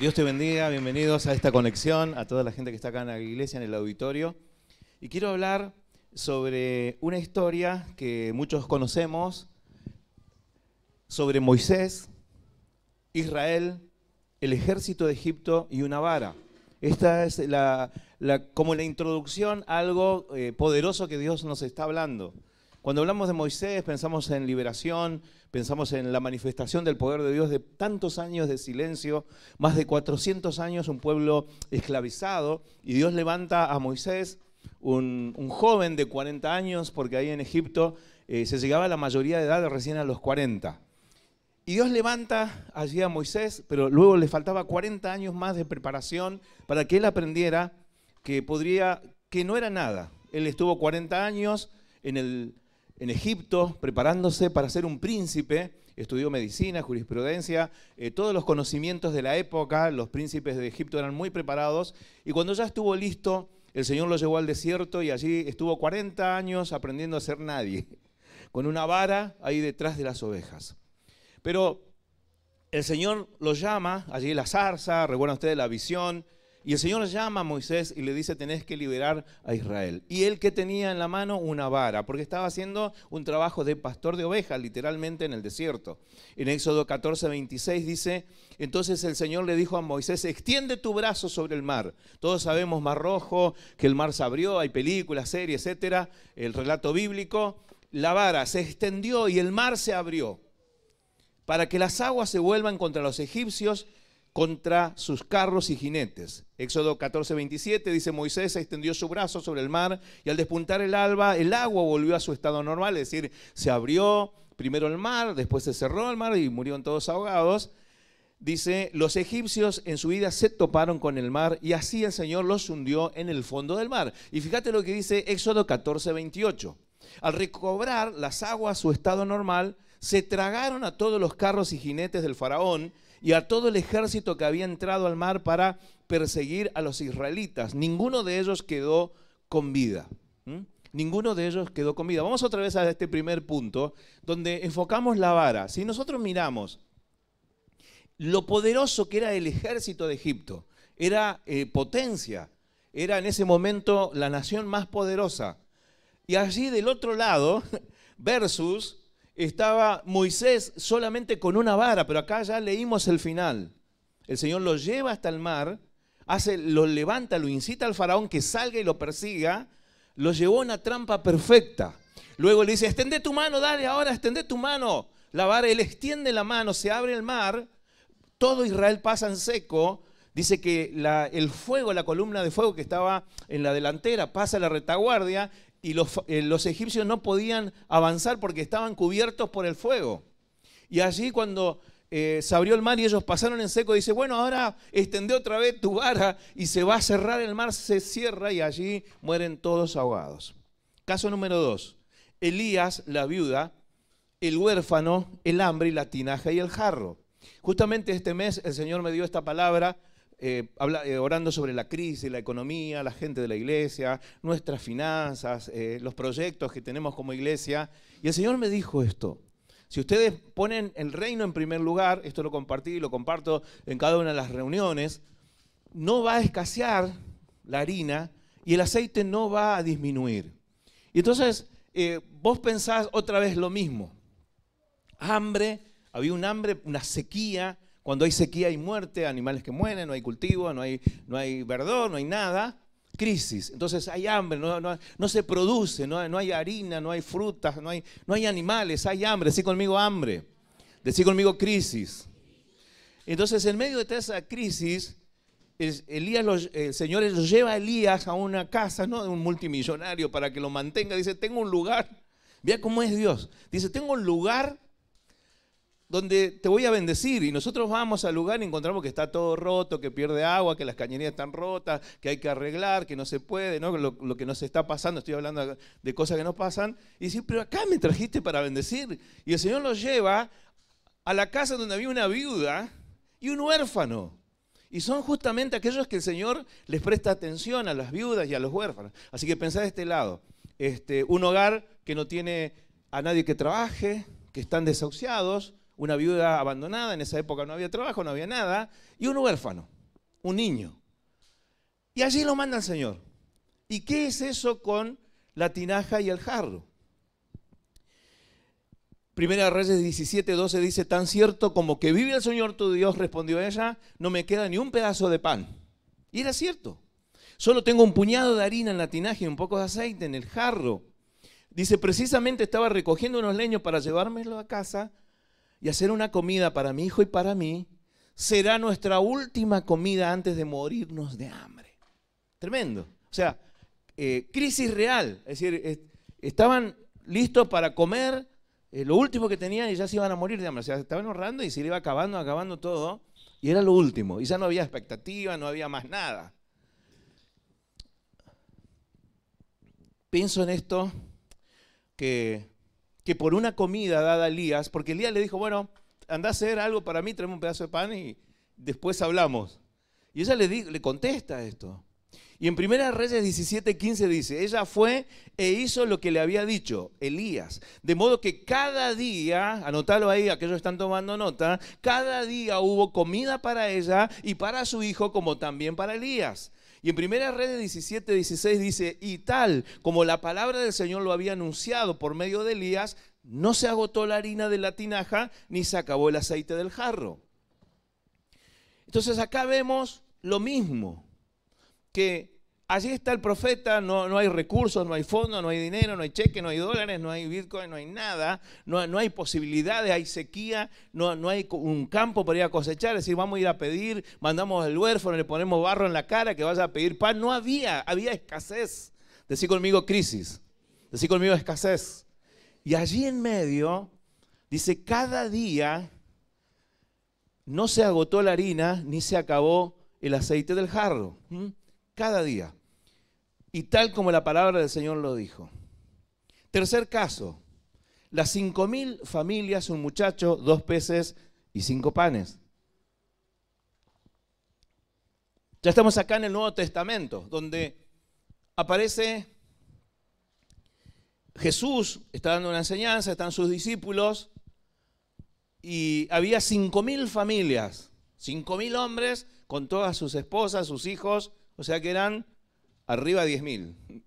Dios te bendiga, bienvenidos a esta conexión, a toda la gente que está acá en la iglesia, en el auditorio. Y quiero hablar sobre una historia que muchos conocemos, sobre Moisés, Israel, el ejército de Egipto y una vara. Esta es la, como la introducción a algo eh, poderoso que Dios nos está hablando. Cuando hablamos de Moisés, pensamos en liberación, pensamos en la manifestación del poder de Dios de tantos años de silencio, más de 400 años, un pueblo esclavizado, y Dios levanta a Moisés, un, joven de 40 años, porque ahí en Egipto eh, se llegaba a la mayoría de edad recién a los 40. Y Dios levanta allí a Moisés, pero luego le faltaba 40 años más de preparación para que él aprendiera que podría, que no era nada. Él estuvo 40 años en el en Egipto preparándose para ser un príncipe, estudió medicina, jurisprudencia, eh, todos los conocimientos de la época, los príncipes de Egipto eran muy preparados, y cuando ya estuvo listo, el Señor lo llevó al desierto y allí estuvo 40 años aprendiendo a ser nadie, con una vara ahí detrás de las ovejas. Pero el Señor lo llama, allí la zarza, recuerdan ustedes la visión, y el Señor llama a Moisés y le dice, tenés que liberar a Israel. Y él que tenía en la mano una vara, porque estaba haciendo un trabajo de pastor de ovejas, literalmente en el desierto. En Éxodo 14, 26 dice, entonces el Señor le dijo a Moisés, extiende tu brazo sobre el mar. Todos sabemos Mar Rojo, que el mar se abrió, hay películas, series, etcétera, el relato bíblico. La vara se extendió y el mar se abrió para que las aguas se vuelvan contra los egipcios contra sus carros y jinetes. Éxodo 14.27 27 dice, Moisés extendió su brazo sobre el mar y al despuntar el alba, el agua volvió a su estado normal, es decir, se abrió primero el mar, después se cerró el mar y murieron todos ahogados. Dice, los egipcios en su vida se toparon con el mar y así el Señor los hundió en el fondo del mar. Y fíjate lo que dice Éxodo 14.28 Al recobrar las aguas su estado normal, se tragaron a todos los carros y jinetes del faraón y a todo el ejército que había entrado al mar para perseguir a los israelitas. Ninguno de ellos quedó con vida. Ninguno de ellos quedó con vida. Vamos otra vez a este primer punto, donde enfocamos la vara. Si nosotros miramos lo poderoso que era el ejército de Egipto, era eh, potencia, era en ese momento la nación más poderosa. Y allí del otro lado, versus estaba Moisés solamente con una vara, pero acá ya leímos el final. El Señor lo lleva hasta el mar, hace, lo levanta, lo incita al faraón que salga y lo persiga, lo llevó a una trampa perfecta. Luego le dice, extende tu mano, dale ahora, extende tu mano. La vara, él extiende la mano, se abre el mar, todo Israel pasa en seco. Dice que la, el fuego, la columna de fuego que estaba en la delantera, pasa a la retaguardia y eh, los, egipcios no podían avanzar porque estaban cubiertos por el fuego. Y allí cuando eh, se abrió el mar y ellos pasaron en seco, dice, bueno, ahora extende otra vez tu vara y se va a cerrar el mar, se cierra y allí mueren todos ahogados. Caso número dos, Elías, la viuda, el huérfano, el hambre y la tinaja y el jarro. Justamente este mes el Señor me dio esta palabra eh, habla, eh, orando sobre la crisis, la economía, la gente de la iglesia, nuestras finanzas, eh, los proyectos que tenemos como iglesia. Y el Señor me dijo esto. Si ustedes ponen el reino en primer lugar, esto lo compartí y lo comparto en cada una de las reuniones, no va a escasear la harina y el aceite no va a disminuir. Y entonces vos pensás otra vez lo mismo. Hambre, había un hambre, una sequía, cuando hay sequía hay muerte, animales que mueren, no hay cultivo, no hay, no hay verdor, no hay nada. Crisis. Entonces hay hambre, no, se produce, no, hay harina, no hay frutas, no hay, no hay animales, hay hambre. Decí conmigo hambre. Decí conmigo crisis. Entonces en medio de toda esa crisis, Elías el Señor lleva a Elías a una casa ¿no? de un multimillonario para que lo mantenga. Dice, tengo un lugar. Vea cómo es Dios. Dice, tengo un lugar donde te voy a bendecir. Y nosotros vamos al lugar y encontramos que está todo roto, que pierde agua, que las cañerías están rotas, que hay que arreglar, que no se puede, ¿no? Lo, que nos está pasando, estoy hablando de cosas que no pasan. Y dicen, pero acá me trajiste para bendecir. Y el Señor los lleva a la casa donde había una viuda y un huérfano. Y son justamente aquellos que el Señor les presta atención a las viudas y a los huérfanos. Así que pensá de este lado. Este, un hogar que no tiene a nadie que trabaje, que están desahuciados, una viuda abandonada, en esa época no había trabajo, no había nada, y un huérfano, un niño. Y allí lo manda el Señor. ¿Y qué es eso con la tinaja y el jarro? Primera Reyes 17, 12 dice, tan cierto como que vive el Señor tu Dios, respondió ella, no me queda ni un pedazo de pan. Y era cierto. Solo tengo un puñado de harina en la tinaja y un poco de aceite en el jarro. Dice, precisamente estaba recogiendo unos leños para llevármelo a casa y hacer una comida para mi hijo y para mí será nuestra última comida antes de morirnos de hambre. Tremendo. O sea, eh, crisis real. Es decir, estaban listos para comer eh, lo último que tenían y ya se iban a morir de hambre. O sea, estaban ahorrando y se iba acabando, acabando todo. Y era lo último. Y ya no había expectativa, no había más nada. Pienso en esto que que por una comida dada a Elías, porque Elías le dijo, bueno, anda a hacer algo para mí, tráeme un pedazo de pan y después hablamos. Y ella le, le contesta esto. Y en Primera Reyes 17, 15 dice, ella fue e hizo lo que le había dicho Elías. De modo que cada día, anotalo ahí, aquellos están tomando nota, cada día hubo comida para ella y para su hijo como también para Elías. Y en primera red de 17, 16 dice, y tal como la palabra del Señor lo había anunciado por medio de Elías, no se agotó la harina de la tinaja, ni se acabó el aceite del jarro. Entonces acá vemos lo mismo, que Allí está el profeta, no, hay recursos, no hay fondos, no hay dinero, no hay cheque, no hay dólares, no hay bitcoin, no hay nada, no, no hay posibilidades, hay sequía, no, no, hay un campo para ir a cosechar, es decir, vamos a ir a pedir, mandamos el huérfano, le ponemos barro en la cara, que vaya a pedir pan, no había, había escasez. decir conmigo crisis, decir conmigo escasez. Y allí en medio, dice, cada día no se agotó la harina ni se acabó el aceite del jarro, cada día y tal como la palabra del Señor lo dijo. Tercer caso, las cinco mil familias, un muchacho, dos peces y cinco panes. Ya estamos acá en el Nuevo Testamento, donde aparece Jesús, está dando una enseñanza, están sus discípulos, y había cinco mil familias, cinco mil hombres con todas sus esposas, sus hijos, o sea que eran arriba de 10.000.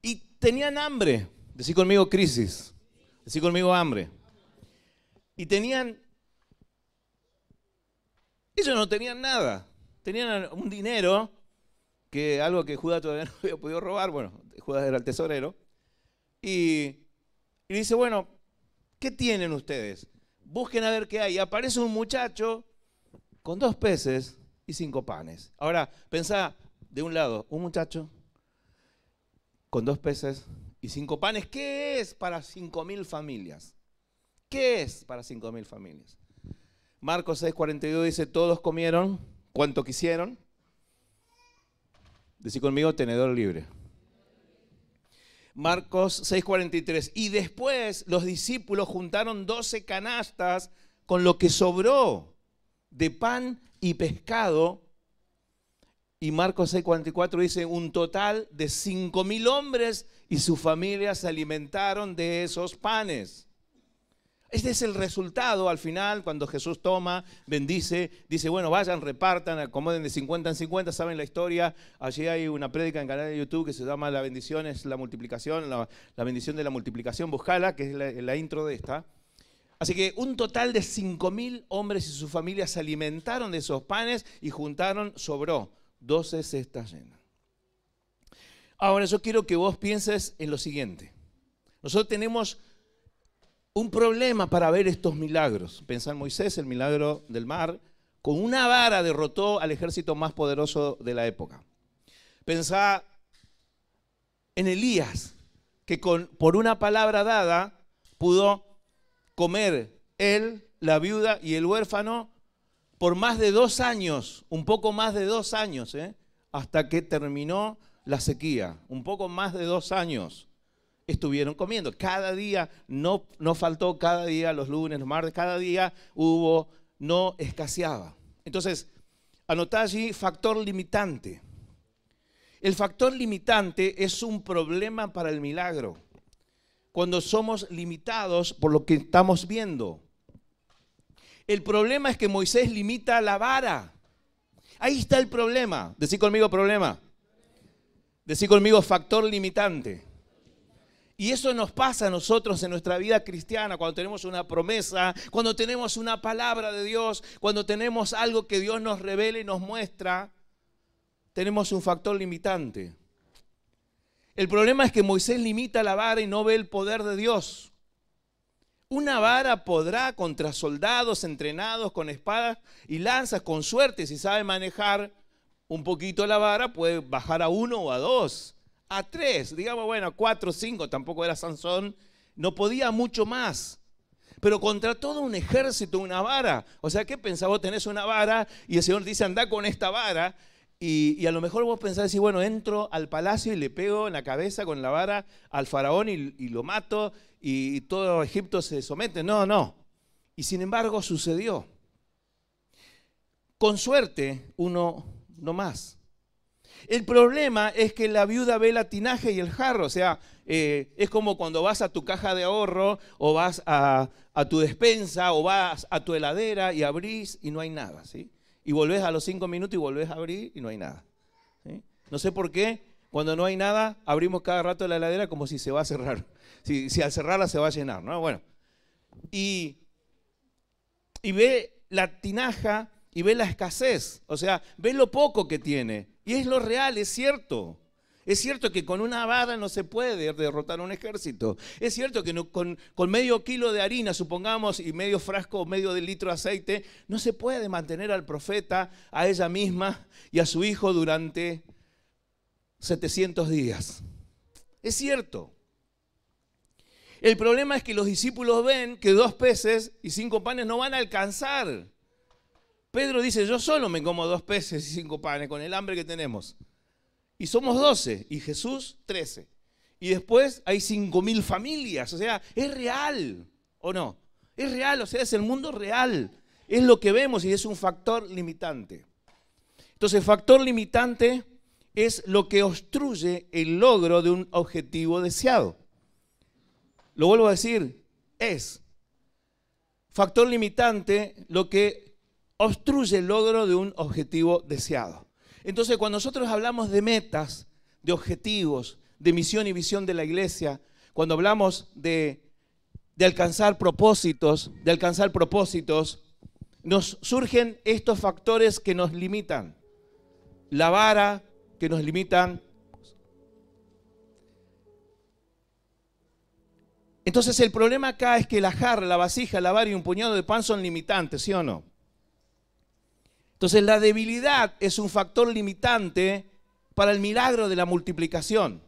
Y tenían hambre. Decí conmigo crisis. Decí conmigo hambre. Y tenían... Ellos no tenían nada. Tenían un dinero que algo que Judas todavía no había podido robar. Bueno, Judas era el tesorero. Y, y dice, bueno, ¿qué tienen ustedes? Busquen a ver qué hay. Y aparece un muchacho con dos peces y cinco panes. Ahora, pensá, de un lado, un muchacho con dos peces y cinco panes. ¿Qué es para cinco mil familias? ¿Qué es para cinco mil familias? Marcos 6:42 dice, todos comieron cuanto quisieron. Decí conmigo, tenedor libre. Marcos 6:43. Y después los discípulos juntaron doce canastas con lo que sobró de pan y pescado. Y Marcos 6:44 dice, un total de cinco mil hombres y sus familia se alimentaron de esos panes. Este es el resultado al final, cuando Jesús toma, bendice, dice, bueno, vayan, repartan, acomoden de 50 en 50, saben la historia. Allí hay una prédica en canal de YouTube que se llama La bendición es la multiplicación, la, bendición de la multiplicación, buscala, que es la intro de esta. Así que un total de 5.000 hombres y sus familias se alimentaron de esos panes y juntaron, sobró 12 cestas llenas. Ahora yo quiero que vos pienses en lo siguiente. Nosotros tenemos un problema para ver estos milagros. Pensá en Moisés, el milagro del mar, con una vara derrotó al ejército más poderoso de la época. Pensá en Elías, que con, por una palabra dada pudo comer él, la viuda y el huérfano por más de dos años, un poco más de dos años, ¿eh? hasta que terminó la sequía, un poco más de dos años estuvieron comiendo. Cada día no, no faltó, cada día los lunes, los martes, cada día hubo, no escaseaba. Entonces, anotá allí factor limitante. El factor limitante es un problema para el milagro cuando somos limitados por lo que estamos viendo. El problema es que Moisés limita la vara. Ahí está el problema. Decí conmigo problema. Decí conmigo factor limitante. Y eso nos pasa a nosotros en nuestra vida cristiana, cuando tenemos una promesa, cuando tenemos una palabra de Dios, cuando tenemos algo que Dios nos revele y nos muestra, tenemos un factor limitante. El problema es que Moisés limita la vara y no ve el poder de Dios. Una vara podrá contra soldados entrenados con espadas y lanzas, con suerte, si sabe manejar un poquito la vara, puede bajar a uno o a dos, a tres, digamos, bueno, a cuatro, o cinco, tampoco era Sansón, no podía mucho más. Pero contra todo un ejército, una vara. O sea, ¿qué pensaba? vos? Tenés una vara y el Señor dice, anda con esta vara y, a lo mejor vos pensás, decir, bueno, entro al palacio y le pego en la cabeza con la vara al faraón y, lo mato y, todo Egipto se somete. No, no. Y sin embargo sucedió. Con suerte, uno no más. El problema es que la viuda ve la tinaje y el jarro. O sea, eh, es como cuando vas a tu caja de ahorro o vas a, a tu despensa o vas a tu heladera y abrís y no hay nada, ¿sí? y volvés a los cinco minutos y volvés a abrir y no hay nada. No sé por qué, cuando no hay nada, abrimos cada rato la heladera como si se va a cerrar. Si, al cerrarla se va a llenar, ¿no? Bueno. Y, y ve la tinaja y ve la escasez, o sea, ve lo poco que tiene. Y es lo real, es cierto. Es cierto que con una vara no se puede derrotar un ejército. Es cierto que con, medio kilo de harina, supongamos, y medio frasco o medio litro de aceite, no se puede mantener al profeta, a ella misma y a su hijo durante 700 días. Es cierto. El problema es que los discípulos ven que dos peces y cinco panes no van a alcanzar. Pedro dice, yo solo me como dos peces y cinco panes con el hambre que tenemos y somos 12 y Jesús 13. Y después hay 5.000 familias, o sea, es real, ¿o no? Es real, o sea, es el mundo real, es lo que vemos y es un factor limitante. Entonces, factor limitante es lo que obstruye el logro de un objetivo deseado. Lo vuelvo a decir, es factor limitante lo que obstruye el logro de un objetivo deseado. Entonces, cuando nosotros hablamos de metas, de objetivos, de misión y visión de la iglesia, cuando hablamos de, alcanzar propósitos, de alcanzar propósitos, nos surgen estos factores que nos limitan. La vara que nos limitan. Entonces el problema acá es que la jarra, la vasija, la vara y un puñado de pan son limitantes, ¿sí o no? Entonces la debilidad es un factor limitante para el milagro de la multiplicación.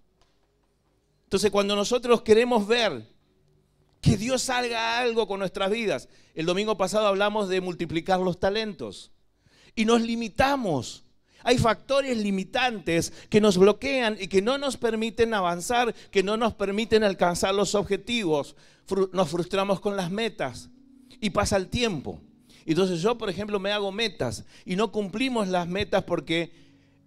Entonces cuando nosotros queremos ver que Dios haga algo con nuestras vidas, el domingo pasado hablamos de multiplicar los talentos y nos limitamos. Hay factores limitantes que nos bloquean y que no nos permiten avanzar, que no nos permiten alcanzar los objetivos. Nos frustramos con las metas y pasa el tiempo. Entonces yo, por ejemplo, me hago metas y no cumplimos las metas porque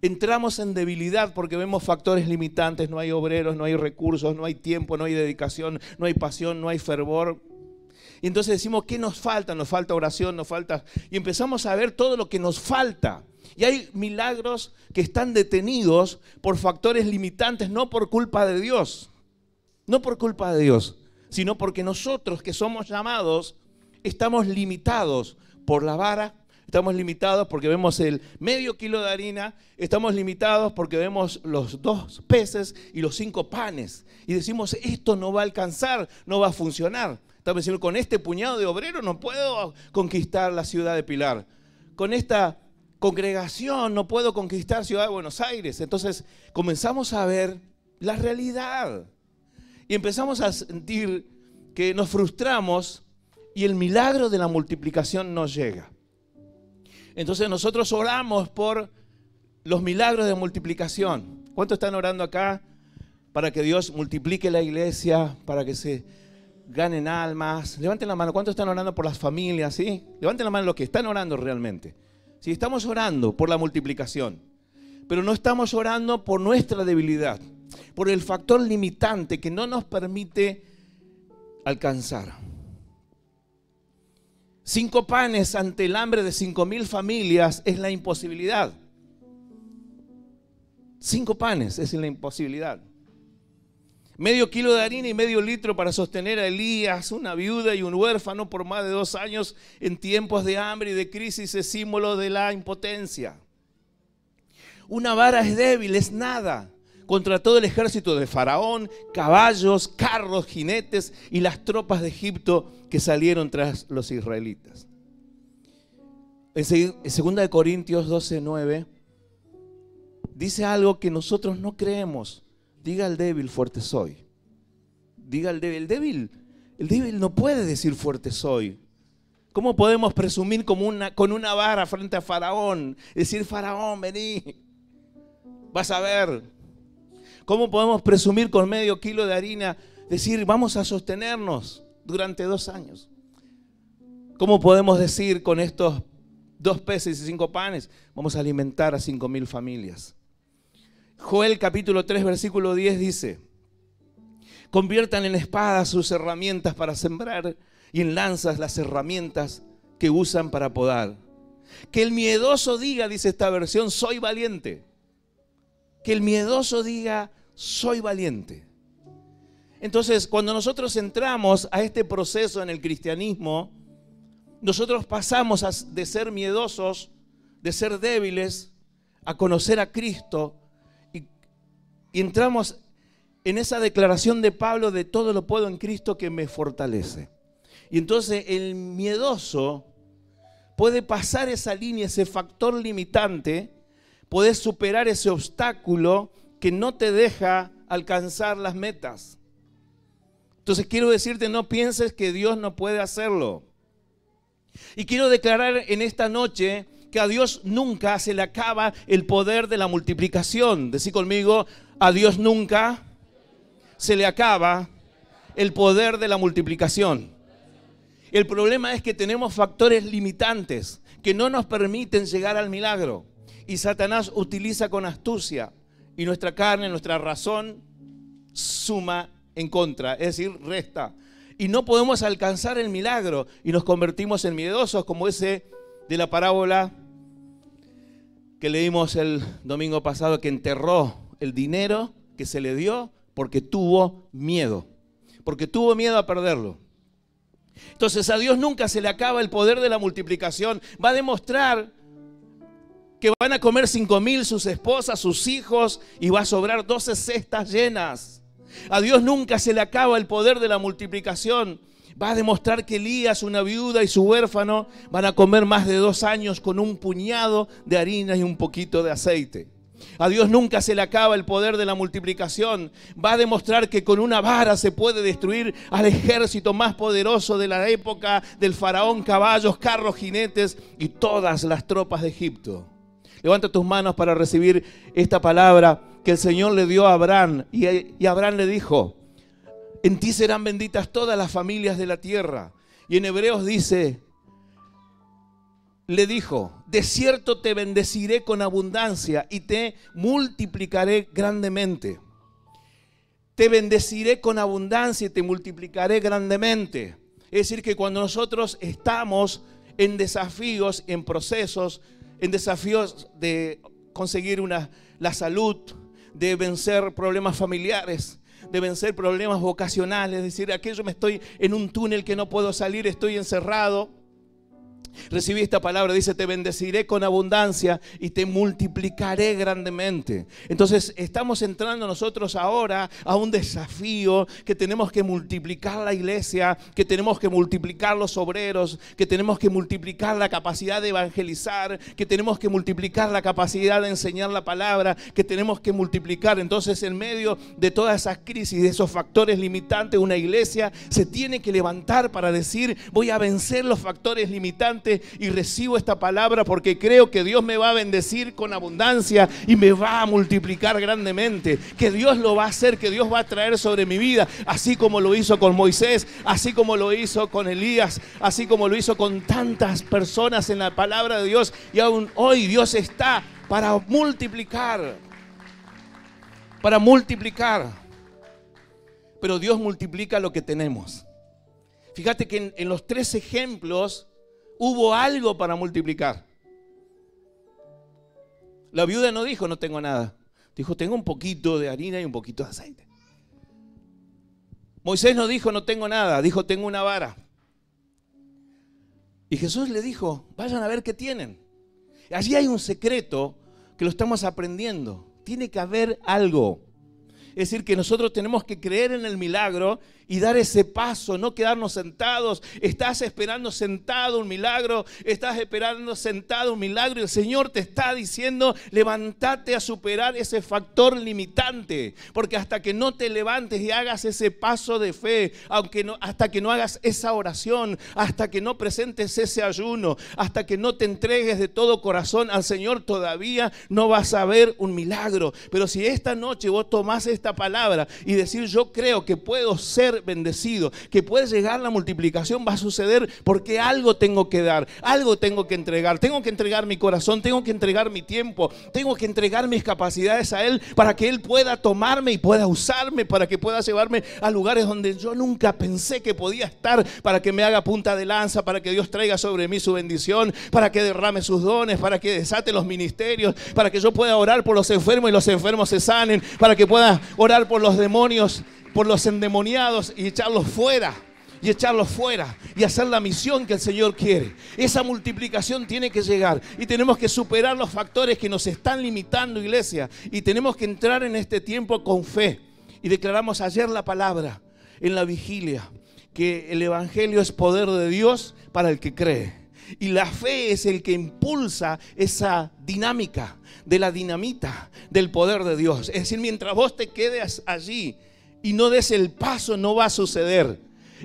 entramos en debilidad, porque vemos factores limitantes, no hay obreros, no hay recursos, no hay tiempo, no hay dedicación, no hay pasión, no hay fervor. Y entonces decimos, ¿qué nos falta? Nos falta oración, nos falta... Y empezamos a ver todo lo que nos falta. Y hay milagros que están detenidos por factores limitantes, no por culpa de Dios, no por culpa de Dios, sino porque nosotros que somos llamados estamos limitados por la vara, estamos limitados porque vemos el medio kilo de harina, estamos limitados porque vemos los dos peces y los cinco panes. Y decimos, esto no va a alcanzar, no va a funcionar. Estamos diciendo, con este puñado de obreros no puedo conquistar la ciudad de Pilar. Con esta congregación no puedo conquistar Ciudad de Buenos Aires. Entonces comenzamos a ver la realidad. Y empezamos a sentir que nos frustramos y el milagro de la multiplicación no llega. Entonces nosotros oramos por los milagros de multiplicación. ¿Cuántos están orando acá para que Dios multiplique la iglesia, para que se ganen almas? Levanten la mano. ¿Cuántos están orando por las familias? ¿sí? Levanten la mano los que están orando realmente. Si estamos orando por la multiplicación, pero no estamos orando por nuestra debilidad, por el factor limitante que no nos permite alcanzar. Cinco panes ante el hambre de cinco mil familias es la imposibilidad. Cinco panes es la imposibilidad. Medio kilo de harina y medio litro para sostener a Elías, una viuda y un huérfano por más de dos años en tiempos de hambre y de crisis es símbolo de la impotencia. Una vara es débil, es nada contra todo el ejército de Faraón, caballos, carros, jinetes y las tropas de Egipto que salieron tras los israelitas. En 2 Corintios 12, 9 dice algo que nosotros no creemos. Diga al débil, fuerte soy. Diga al débil, el débil, el débil no puede decir fuerte soy. ¿Cómo podemos presumir con una vara frente a Faraón? Decir, Faraón, vení, vas a ver. ¿Cómo podemos presumir con medio kilo de harina, decir, vamos a sostenernos durante dos años? ¿Cómo podemos decir con estos dos peces y cinco panes, vamos a alimentar a cinco mil familias? Joel capítulo 3, versículo 10 dice, conviertan en espadas sus herramientas para sembrar y en lanzas las herramientas que usan para podar. Que el miedoso diga, dice esta versión, soy valiente que el miedoso diga, soy valiente. Entonces, cuando nosotros entramos a este proceso en el cristianismo, nosotros pasamos de ser miedosos, de ser débiles, a conocer a Cristo y, y entramos en esa declaración de Pablo de todo lo puedo en Cristo que me fortalece. Y entonces el miedoso puede pasar esa línea, ese factor limitante, podés superar ese obstáculo que no te deja alcanzar las metas. Entonces quiero decirte, no pienses que Dios no puede hacerlo. Y quiero declarar en esta noche que a Dios nunca se le acaba el poder de la multiplicación. Decí conmigo, a Dios nunca se le acaba el poder de la multiplicación. El problema es que tenemos factores limitantes que no nos permiten llegar al milagro. Y Satanás utiliza con astucia y nuestra carne, nuestra razón suma en contra, es decir, resta. Y no podemos alcanzar el milagro y nos convertimos en miedosos como ese de la parábola que leímos el domingo pasado que enterró el dinero que se le dio porque tuvo miedo, porque tuvo miedo a perderlo. Entonces a Dios nunca se le acaba el poder de la multiplicación. Va a demostrar que van a comer cinco mil sus esposas, sus hijos, y va a sobrar doce cestas llenas. A Dios nunca se le acaba el poder de la multiplicación. Va a demostrar que Elías, una viuda y su huérfano van a comer más de dos años con un puñado de harina y un poquito de aceite. A Dios nunca se le acaba el poder de la multiplicación. Va a demostrar que con una vara se puede destruir al ejército más poderoso de la época del faraón, caballos, carros, jinetes y todas las tropas de Egipto. Levanta tus manos para recibir esta palabra que el Señor le dio a Abraham. Y, Abraham le dijo, en ti serán benditas todas las familias de la tierra. Y en Hebreos dice, le dijo, de cierto te bendeciré con abundancia y te multiplicaré grandemente. Te bendeciré con abundancia y te multiplicaré grandemente. Es decir, que cuando nosotros estamos en desafíos, en procesos, en desafíos de conseguir una, la salud, de vencer problemas familiares, de vencer problemas vocacionales, es decir, aquello me estoy en un túnel que no puedo salir, estoy encerrado recibí esta palabra. Dice, te bendeciré con abundancia y te multiplicaré grandemente. Entonces estamos entrando nosotros ahora a un desafío que tenemos que multiplicar la iglesia, que tenemos que multiplicar los obreros, que tenemos que multiplicar la capacidad de evangelizar, que tenemos que multiplicar la capacidad de enseñar la palabra, que tenemos que multiplicar. Entonces en medio de todas esas crisis, de esos factores limitantes, una iglesia se tiene que levantar para decir, voy a vencer los factores limitantes y recibo esta palabra porque creo que Dios me va a bendecir con abundancia y me va a multiplicar grandemente. Que Dios lo va a hacer, que Dios va a traer sobre mi vida, así como lo hizo con Moisés, así como lo hizo con Elías, así como lo hizo con tantas personas en la palabra de Dios. Y aún hoy Dios está para multiplicar, para multiplicar. Pero Dios multiplica lo que tenemos. Fíjate que en los tres ejemplos Hubo algo para multiplicar. La viuda no dijo, no tengo nada. Dijo, tengo un poquito de harina y un poquito de aceite. Moisés no dijo, no tengo nada. Dijo, tengo una vara. Y Jesús le dijo, vayan a ver qué tienen. Allí hay un secreto que lo estamos aprendiendo. Tiene que haber algo. Es decir, que nosotros tenemos que creer en el milagro y dar ese paso, no quedarnos sentados. Estás esperando sentado un milagro, estás esperando sentado un milagro y el Señor te está diciendo, levántate a superar ese factor limitante, porque hasta que no te levantes y hagas ese paso de fe, aunque no, hasta que no hagas esa oración, hasta que no presentes ese ayuno, hasta que no te entregues de todo corazón al Señor, todavía no vas a ver un milagro. Pero si esta noche vos tomás esta palabra y decir yo creo que puedo ser bendecido, que puede llegar la multiplicación, va a suceder porque algo tengo que dar, algo tengo que entregar, tengo que entregar mi corazón, tengo que entregar mi tiempo, tengo que entregar mis capacidades a Él para que Él pueda tomarme y pueda usarme, para que pueda llevarme a lugares donde yo nunca pensé que podía estar, para que me haga punta de lanza, para que Dios traiga sobre mí su bendición, para que derrame sus dones, para que desate los ministerios, para que yo pueda orar por los enfermos y los enfermos se sanen, para que pueda orar por los demonios por los endemoniados y echarlos fuera y echarlos fuera y hacer la misión que el Señor quiere. Esa multiplicación tiene que llegar y tenemos que superar los factores que nos están limitando, iglesia, y tenemos que entrar en este tiempo con fe. Y declaramos ayer la palabra en la vigilia, que el Evangelio es poder de Dios para el que cree. Y la fe es el que impulsa esa dinámica de la dinamita del poder de Dios. Es decir, mientras vos te quedes allí y no des el paso, no va a suceder.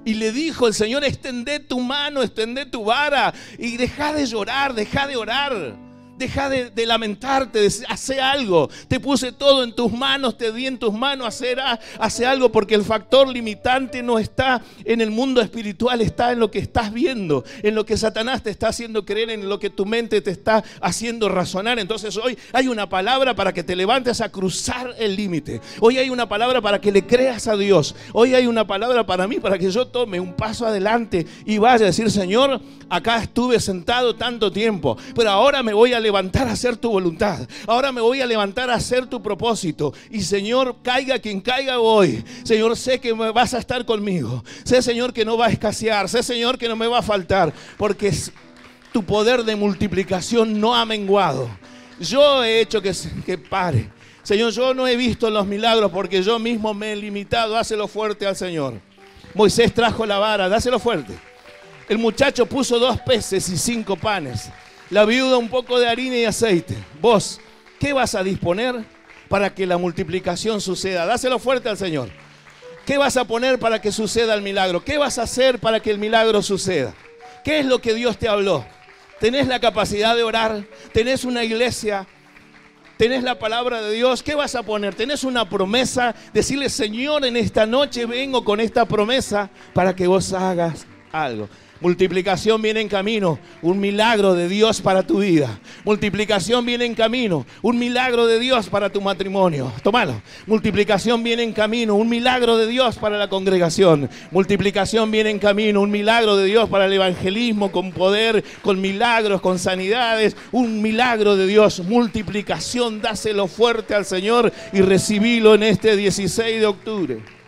Y le dijo el Señor, extendé tu mano, extendé tu vara y deja de llorar, deja de orar deja de, lamentarte, hace algo. Te puse todo en tus manos, te di en tus manos, hacer, hace algo porque el factor limitante no está en el mundo espiritual, está en lo que estás viendo, en lo que Satanás te está haciendo creer, en lo que tu mente te está haciendo razonar. Entonces hoy hay una palabra para que te levantes a cruzar el límite. Hoy hay una palabra para que le creas a Dios. Hoy hay una palabra para mí, para que yo tome un paso adelante y vaya a decir, Señor, acá estuve sentado tanto tiempo, pero ahora me voy a levantar levantar a hacer tu voluntad. Ahora me voy a levantar a hacer tu propósito. Y Señor, caiga quien caiga hoy. Señor, sé que vas a estar conmigo. Sé, Señor, que no va a escasear. Sé, Señor, que no me va a faltar. Porque tu poder de multiplicación no ha menguado. Yo he hecho que, que pare. Señor, yo no he visto los milagros porque yo mismo me he limitado. Hácelo fuerte al Señor. Moisés trajo la vara, dáselo fuerte. El muchacho puso dos peces y cinco panes la viuda un poco de harina y aceite. Vos, ¿qué vas a disponer para que la multiplicación suceda? Dáselo fuerte al Señor. ¿Qué vas a poner para que suceda el milagro? ¿Qué vas a hacer para que el milagro suceda? ¿Qué es lo que Dios te habló? ¿Tenés la capacidad de orar? ¿Tenés una iglesia? ¿Tenés la palabra de Dios? ¿Qué vas a poner? ¿Tenés una promesa? Decirle, Señor, en esta noche vengo con esta promesa para que vos hagas algo. Multiplicación viene en camino. Un milagro de Dios para tu vida. Multiplicación viene en camino. Un milagro de Dios para tu matrimonio. Tómalo. Multiplicación viene en camino. Un milagro de Dios para la congregación. Multiplicación viene en camino. Un milagro de Dios para el evangelismo con poder, con milagros, con sanidades. Un milagro de Dios. Multiplicación. Dáselo fuerte al Señor y recibilo en este 16 de octubre.